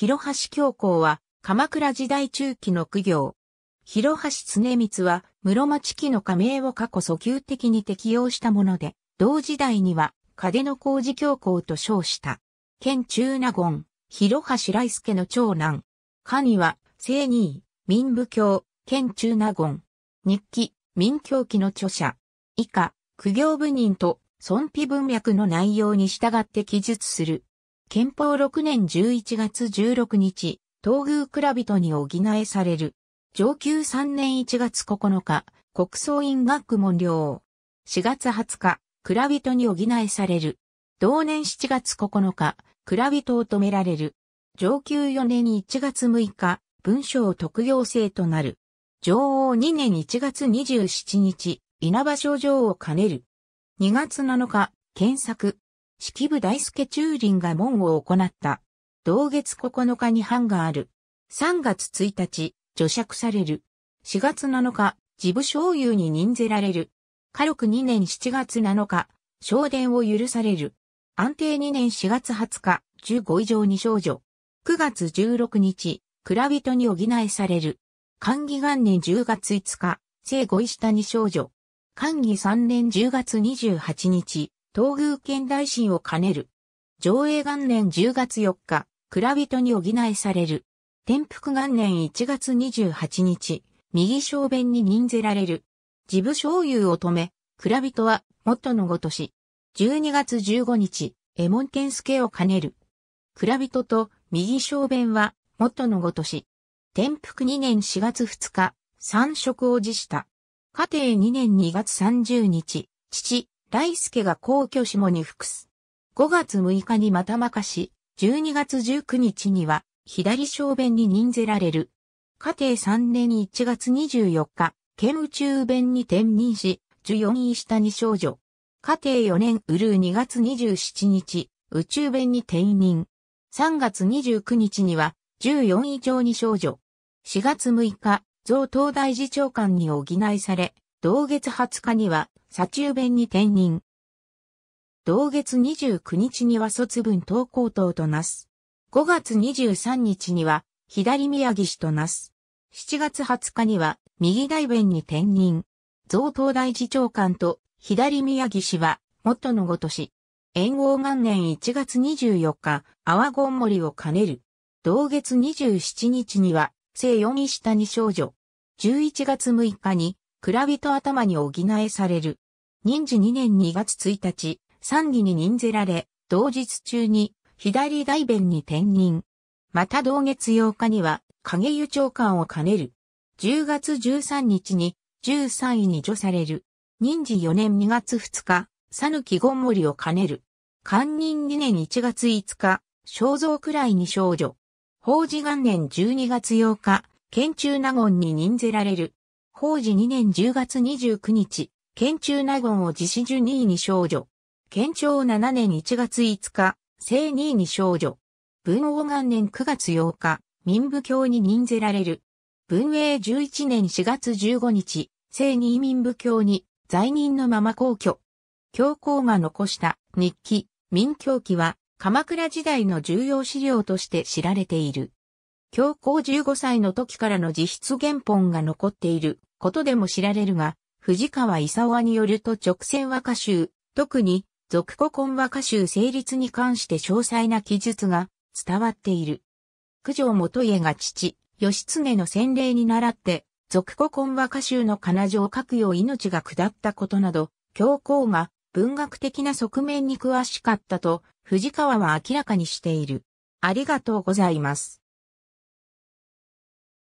広橋教皇は、鎌倉時代中期の苦行。広橋常光は、室町期の加盟を過去訴求的に適用したもので、同時代には、嘉の工事教皇と称した。県中納言、広橋来助の長男。カニは、聖二位、民部教、県中納言。日記、民教記の著者。以下、苦行部人と、尊否文脈の内容に従って記述する。憲法6年11月16日、東宮蔵人に補えされる。上級3年1月9日、国葬院学問寮。4月20日、蔵人に補えされる。同年7月9日、蔵人を止められる。上級4年1月6日、文章特要制となる。上王2年1月27日、稲葉症状を兼ねる。2月7日、検索、式部大輔中林が門を行った。同月9日に藩がある。3月1日、除釈される。4月7日、事部省有に任ぜられる。軽く2年7月7日、省殿を許される。安定2年4月20日、15以上に少女。9月16日、蔵人に補いされる。寛義元年10月5日、生後下に少女。寛義3年10月28日、東宮兼大臣を兼ねる。上映元年10月4日、蔵人に補えされる。天福元年1月28日、右小便に任ぜられる。自部醤油を止め、蔵人は元のごとし。12月15日、モ門健介を兼ねる。蔵人と右小便は元のごとし。天福2年4月2日、三職を辞した。家庭2年2月30日、父、大助が皇居下に服す。5月6日にまたまかし、12月19日には、左小便に任ぜられる。家庭3年1月24日、県宇宙弁に転任し、14位下に少女。家庭4年うるう2月27日、宇宙弁に転任。3月29日には、14位上に少女。4月6日、増東大次長官に補いされ、同月20日には、左中弁に転任。同月29日には卒文投稿等となす。5月23日には、左宮城氏となす。7月20日には、右大弁に転任。蔵東大次長官と、左宮城氏は、元のごとし。延応元年1月24日、阿波権森を兼ねる。同月27日には、聖四下に少女。11月6日に、蔵人頭に補えされる。任時2年2月1日、三義に任ぜられ、同日中に左大弁に転任。また同月8日には影湯長官を兼ねる。10月13日に13位に除される。任時4年2月2日、さぬきごんもりを兼ねる。官任2年1月5日、肖像くらいに少女。法事元年12月8日、県中納言に任ぜられる。法治2年10月29日、県中納言を自死受2位に少女。県庁7年1月5日、正2位に少女。文王元年9月8日、民部教に任ぜられる。文英11年4月15日、正2位民部教に在任のまま皇居。教皇が残した日記、民教記は鎌倉時代の重要資料として知られている。教皇15歳の時からの自筆原本が残っている。ことでも知られるが、藤川勲によると直線和歌集、特に、俗古今和歌集成立に関して詳細な記述が伝わっている。九条元家が父、義経の洗礼に倣って、俗古今和歌集の彼女を書くよう命が下ったことなど、教皇が文学的な側面に詳しかったと、藤川は明らかにしている。ありがとうございます。